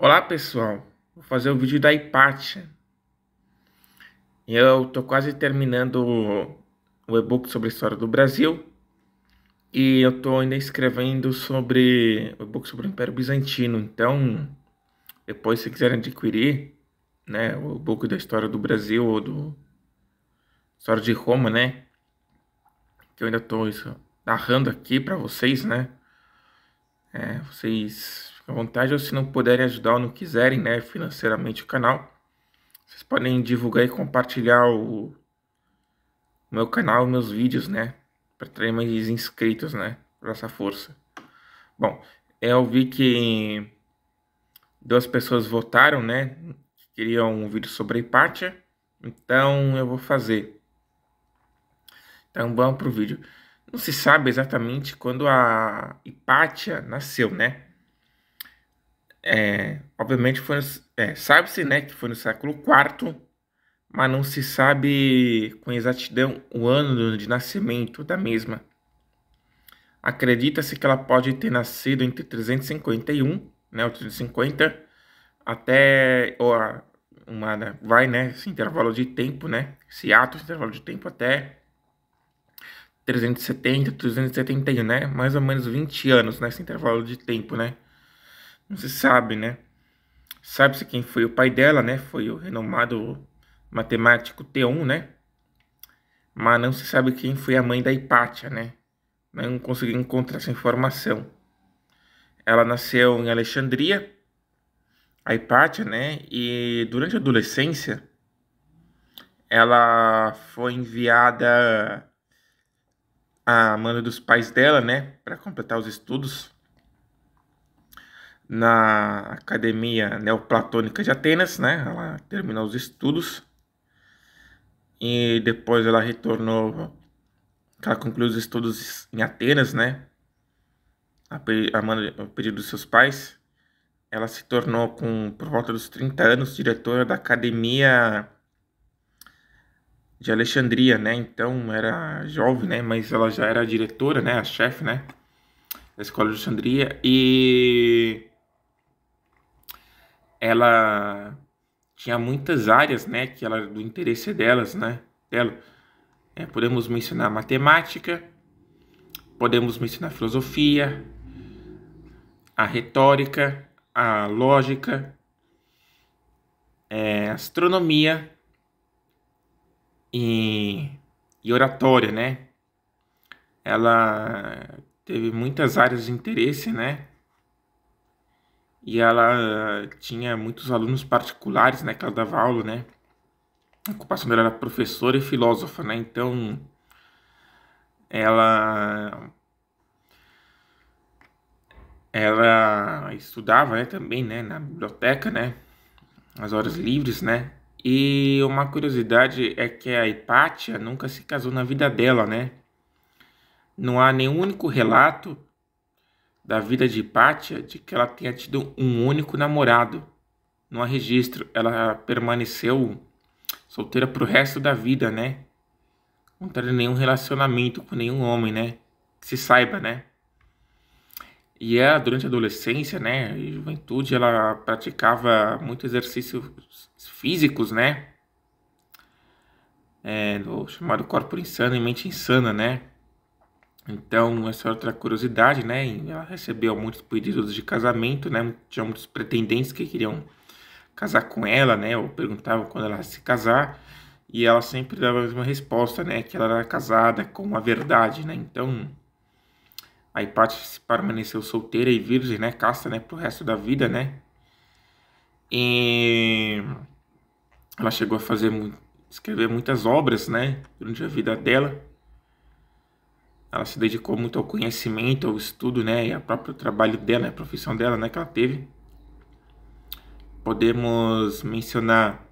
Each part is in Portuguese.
Olá pessoal, vou fazer o um vídeo da Hypatia. Eu tô quase terminando o e-book sobre a história do Brasil e eu tô ainda escrevendo sobre o e-book sobre o Império Bizantino. Então, depois se quiserem adquirir, né, o e-book da história do Brasil ou do história de Roma, né, que eu ainda tô isso, narrando aqui para vocês, né, é, vocês à vontade ou se não puderem ajudar ou não quiserem, né, financeiramente o canal, vocês podem divulgar e compartilhar o meu canal, meus vídeos, né, para ter mais inscritos, né, para essa força. Bom, eu vi que duas pessoas votaram, né, que queriam um vídeo sobre a Hipátia, então eu vou fazer. Então vamos pro vídeo. Não se sabe exatamente quando a Hipátia nasceu, né? É, obviamente foi é, sabe-se né, que foi no século IV, mas não se sabe com exatidão o ano de nascimento da mesma. Acredita-se que ela pode ter nascido entre 351, né, ou 350, até ou uma né, vai, né, esse intervalo de tempo, né, esse ato, esse intervalo de tempo até 370, 371, né, mais ou menos 20 anos nesse intervalo de tempo, né não se sabe, né? Sabe-se quem foi o pai dela, né? Foi o renomado matemático T1, né? Mas não se sabe quem foi a mãe da Hipátia, né? Não consegui encontrar essa informação. Ela nasceu em Alexandria, a Hipátia, né? E durante a adolescência, ela foi enviada à mano dos pais dela, né? Para completar os estudos na Academia Neoplatônica de Atenas, né? Ela terminou os estudos e depois ela retornou, ela concluiu os estudos em Atenas, né? A, a, a pedido dos seus pais. Ela se tornou, com, por volta dos 30 anos, diretora da Academia de Alexandria, né? Então era jovem, né? Mas ela já era diretora, né? A chefe, né? Da Escola de Alexandria. E ela tinha muitas áreas, né, que ela do interesse delas, né, dela. É, podemos mencionar matemática, podemos mencionar filosofia, a retórica, a lógica, é, astronomia e, e oratória, né? Ela teve muitas áreas de interesse, né? e ela eh, tinha muitos alunos particulares, né, que ela dava aula, né? A ocupação dela era professora e filósofa, né? Então ela ela estudava, né, também, né, na biblioteca, né? As horas livres, né? E uma curiosidade é que a Hipátia nunca se casou na vida dela, né? Não há nenhum único relato da vida de Pátia de que ela tenha tido um único namorado. Não há registro. Ela permaneceu solteira para o resto da vida, né? Não teve nenhum relacionamento com nenhum homem, né? Que se saiba, né? E ela, durante a adolescência, né, e juventude, ela praticava muitos exercícios físicos, né? É, do chamado corpo insano e mente insana, né? Então, essa é outra curiosidade, né? Ela recebeu muitos pedidos de casamento, né? Tinha muitos pretendentes que queriam casar com ela, né? Ou perguntavam quando ela se casar. E ela sempre dava a mesma resposta, né? Que ela era casada com a verdade, né? Então, a Hipátia permaneceu solteira e virgem, né? Casta, né? Pro resto da vida, né? E ela chegou a fazer, escrever muitas obras, né? Durante a vida dela. Ela se dedicou muito ao conhecimento, ao estudo, né, e ao próprio trabalho dela, a profissão dela, né, que ela teve. Podemos mencionar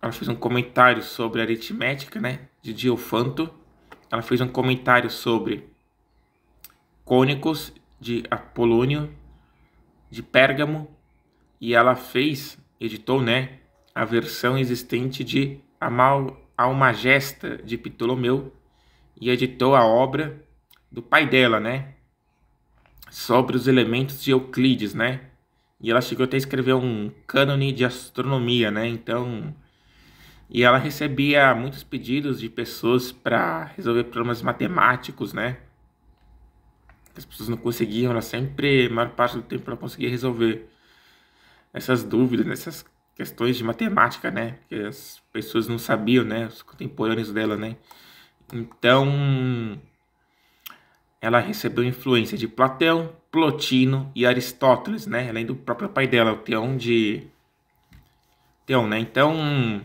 ela fez um comentário sobre aritmética, né, de Diofanto. Ela fez um comentário sobre cônicos de Apolônio de Pérgamo e ela fez, editou, né, a versão existente de Amal Almagesta de Ptolomeu e editou a obra do pai dela, né? Sobre os elementos de Euclides, né? E ela chegou até a escrever um cânone de astronomia, né? Então, e ela recebia muitos pedidos de pessoas para resolver problemas matemáticos, né? As pessoas não conseguiam, ela sempre, a maior parte do tempo, ela conseguia resolver essas dúvidas, essas questões de matemática, né? Que as pessoas não sabiam, né? Os contemporâneos dela, né? Então, ela recebeu influência de Platão, Plotino e Aristóteles, né? Além do próprio pai dela, o Teão de Teão, né? Então,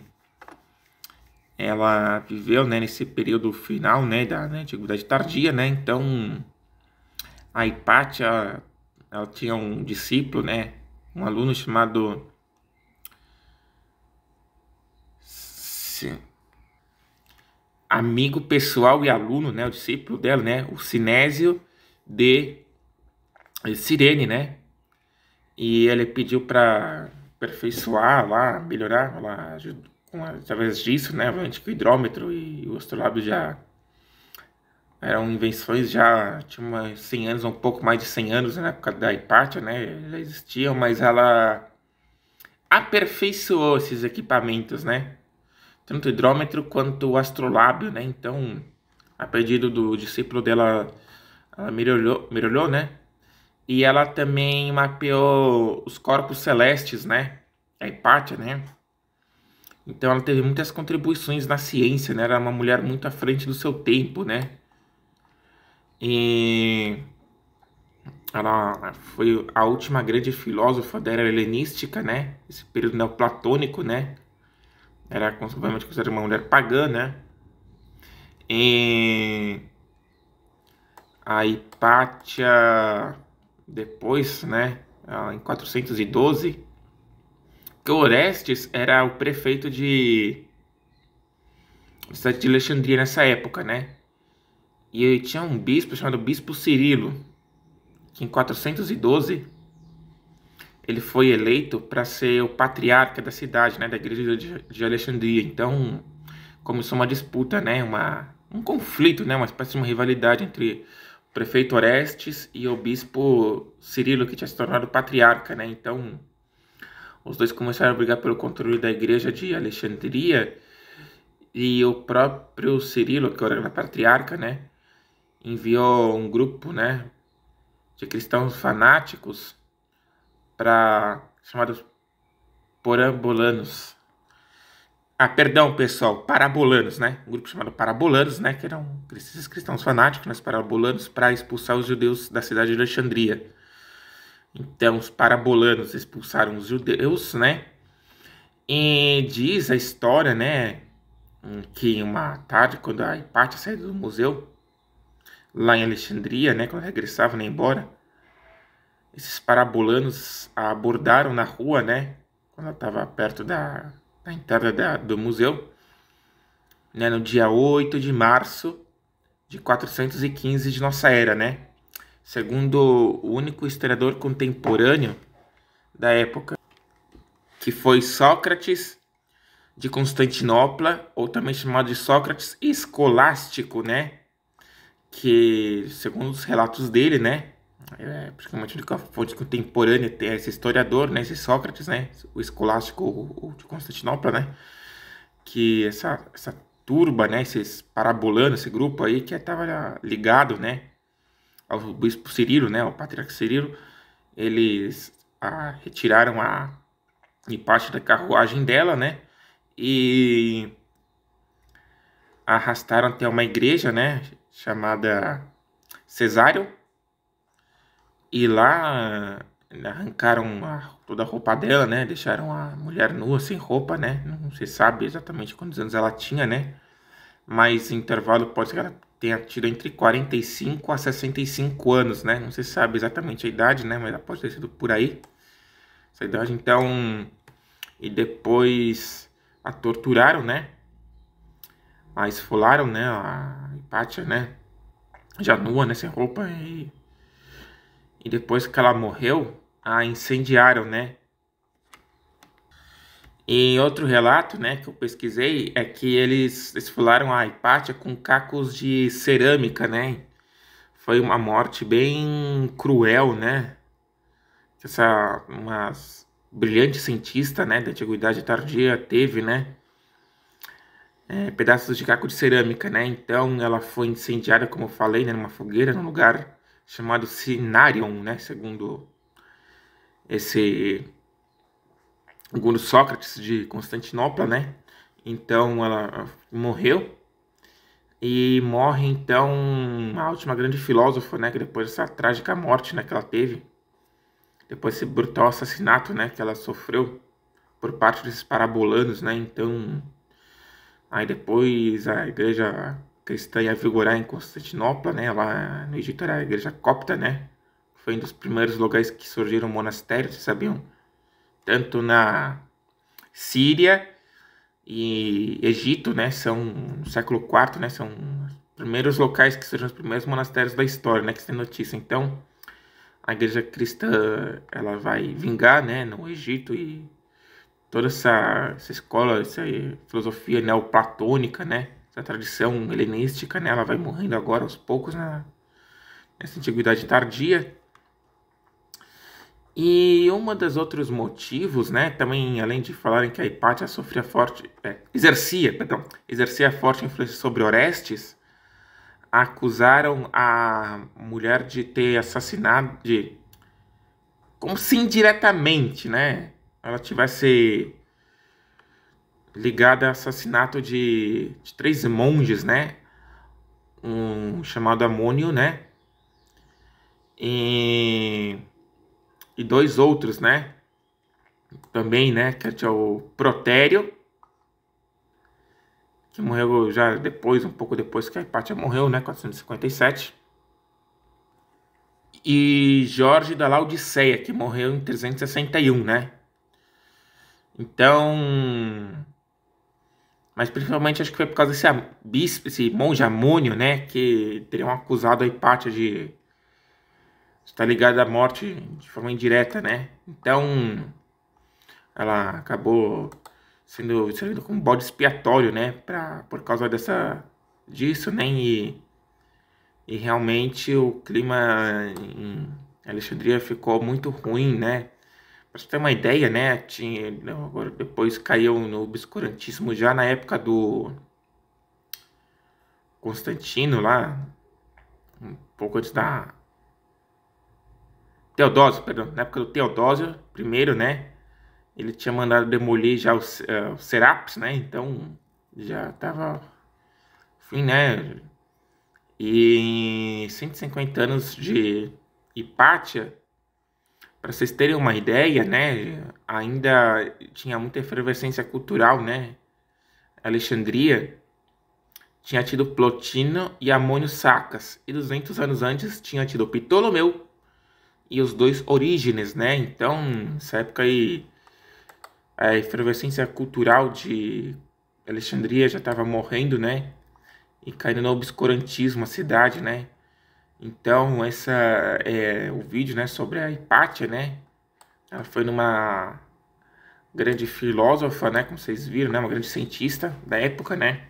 ela viveu, né, nesse período final, né, da né, antiguidade tardia, né? Então, a Hipátia, ela tinha um discípulo, né, um aluno chamado Sim amigo pessoal e aluno, né, o discípulo dela, né, o Sinésio de eh, Sirene, né? E ele pediu para aperfeiçoar lá, melhorar lá, através disso, né, o antigo hidrômetro e o astrolábio já eram invenções já tinha umas 100 anos, um pouco mais de 100 anos né, na época da Hipátia, né? Já existiam, mas ela aperfeiçoou esses equipamentos, né? tanto o hidrômetro quanto o astrolábio, né? Então, a pedido do discípulo dela, ela mergulhou, mergulhou né? E ela também mapeou os corpos celestes, né? A Hipátia, né? Então ela teve muitas contribuições na ciência, né? Era é uma mulher muito à frente do seu tempo, né? E ela foi a última grande filósofa da era helenística, né? Esse período neoplatônico, né? era conservadamente considerada uma mulher pagã, né? E a Hipátia, depois, né, ah, em 412, que Orestes era o prefeito de cidade de Alexandria nessa época, né? E tinha um bispo chamado Bispo Cirilo, que em 412 ele foi eleito para ser o patriarca da cidade, né, da igreja de, de Alexandria. Então, começou uma disputa, né, uma, um conflito, né, uma espécie de uma rivalidade entre o prefeito Orestes e o bispo Cirilo, que tinha se tornado patriarca, né? Então, os dois começaram a brigar pelo controle da igreja de Alexandria e o próprio Cirilo, que era patriarca, né, enviou um grupo, né, de cristãos fanáticos para chamados parabolanos. Ah, perdão, pessoal, parabolanos, né? Um grupo chamado Parabolanos, né? Que eram esses cristãos fanáticos, né? Os parabolanos, para expulsar os judeus da cidade de Alexandria. Então, os parabolanos expulsaram os judeus, né? E diz a história, né? Que uma tarde, quando a Hipátia saiu do museu, lá em Alexandria, né? Quando regressava, né? Embora esses parabolanos a abordaram na rua, né? Quando ela estava perto da, da entrada da, do museu, né? no dia 8 de março de 415 de nossa era, né? Segundo o único historiador contemporâneo da época, que foi Sócrates de Constantinopla, ou também chamado de Sócrates Escolástico, né? Que, segundo os relatos dele, né? é, principalmente de fonte contemporânea, esse historiador, né, esse Sócrates, né, o escolástico de Constantinopla, né, que essa, essa turba, né, esses parabolando, esse grupo aí que estava ligado, né, ao bispo Cirilo, né, ao patriarca Cirilo, eles a, ah, retiraram a parte da carruagem dela, né, e arrastaram até uma igreja, né, chamada Cesário, e lá eh, arrancaram a, toda a roupa dela, né? Deixaram a mulher nua, sem roupa, né? Não se sabe exatamente quantos anos ela tinha, né? Mas intervalo pode ser que ela tenha tido entre 45 a 65 anos, né? Não se sabe exatamente a idade, né? Mas ela pode ter sido por aí. Essa idade, então. E depois a torturaram, né? A esfolaram, né? A Hipátia, né? Já nua, né? Sem roupa e e depois que ela morreu, a incendiaram, né? E outro relato, né, que eu pesquisei é que eles esfolaram a ah, Hipátia com cacos de cerâmica, né? Foi uma morte bem cruel, né? Essa uma brilhante cientista, né, da antiguidade tardia teve, né? É, pedaços de caco de cerâmica, né? Então ela foi incendiada, como eu falei, né, numa fogueira, num lugar chamado Sinarion, né? Segundo esse segundo Sócrates de Constantinopla, né? Então ela morreu e morre então a última grande filósofa, né? Que depois dessa trágica morte, né? Que ela teve depois desse brutal assassinato, né? Que ela sofreu por parte desses parabolanos, né? Então aí depois a igreja cristã ia vigorar em Constantinopla, né? Lá no Egito era a igreja copta, né? Foi um dos primeiros lugares que surgiram monastérios, sabiam? Tanto na Síria e Egito, né? São no século IV, né? São os primeiros locais que surgiram os primeiros monastérios da história, né? Que tem notícia. Então, a igreja cristã, ela vai vingar, né? No Egito e toda essa, essa escola, essa filosofia neoplatônica, né? da tradição helenística, né? ela vai morrendo agora aos poucos na, nessa antiguidade tardia. E um dos outros motivos, né, também além de falarem que a Hipátia sofria forte, é, exercia, perdão, exercia forte influência sobre Orestes, acusaram a mulher de ter assassinado, de, como se indiretamente, né, ela tivesse ligada ao assassinato de, de três monges, né? Um chamado Amônio, né? E, e dois outros, né? Também, né? Que é o Protério, que morreu já depois, um pouco depois que a Hipátia morreu, né? 457. E Jorge da Laodiceia, que morreu em 361, né? Então, mas principalmente acho que foi por causa desse bispo, esse monge Amônio, né, que teriam acusado a Hipátia de estar tá ligada à morte de forma indireta, né? Então ela acabou sendo servindo como bode expiatório, né, pra, por causa dessa disso, né, e, e realmente o clima em Alexandria ficou muito ruim, né? Para você ter uma ideia, né? Tinha, não, agora depois caiu no obscurantismo já na época do Constantino lá, um pouco antes da Teodósio, perdão, na época do Teodósio primeiro, né? Ele tinha mandado demolir já o, uh, eh, o Serapis, né? Então já tava fim, né? E 150 anos de Hipátia, para vocês terem uma ideia, né, ainda tinha muita efervescência cultural, né? Alexandria tinha tido Plotino e Amônio Sacas, e 200 anos antes tinha tido Ptolomeu e os dois Orígenes, né? Então, nessa época aí, a efervescência cultural de Alexandria já estava morrendo, né? E caindo no obscurantismo a cidade, né? Então, essa é o vídeo, né, sobre a Hipátia, né? Ela foi numa grande filósofa, né, como vocês viram, né, uma grande cientista da época, né?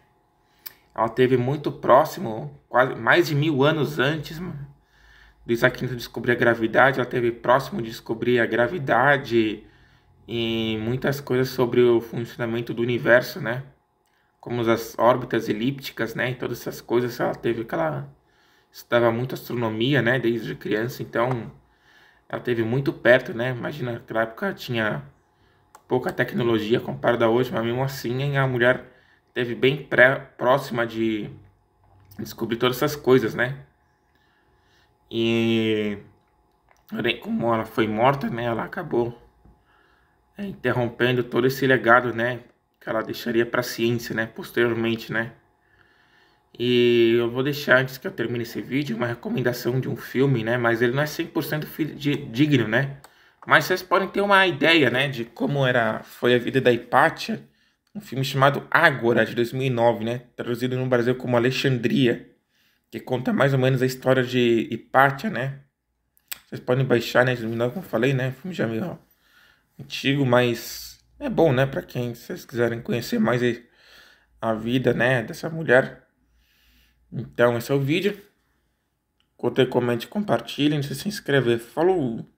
Ela teve muito próximo, quase mais de mil anos antes do Isaac Newton descobrir a gravidade, ela teve próximo de descobrir a gravidade e muitas coisas sobre o funcionamento do universo, né? Como as órbitas elípticas, né? E todas essas coisas, ela teve aquela estudava muito astronomia, né, desde criança, então ela teve muito perto, né? Imagina, naquela época tinha pouca tecnologia comparada a hoje, mas mesmo assim a mulher teve bem pré, próxima de descobrir todas essas coisas, né? E como ela foi morta, né? Ela acabou é, interrompendo todo esse legado, né? Que ela deixaria para a ciência, né? Posteriormente, né? E eu vou deixar, antes que eu termine esse vídeo, uma recomendação de um filme, né? Mas ele não é 100% de, digno, né? Mas vocês podem ter uma ideia, né? De como era, foi a vida da Hipátia. Um filme chamado Ágora, de 2009, né? Traduzido no Brasil como Alexandria. Que conta mais ou menos a história de Hipátia, né? Vocês podem baixar, né? De 2009, como eu falei, né? Filme já meio antigo, mas é bom, né? Pra quem, vocês quiserem conhecer mais a vida, né? Dessa mulher então, esse é o vídeo. Curta, comente, compartilhe. Não se inscrever. Falou!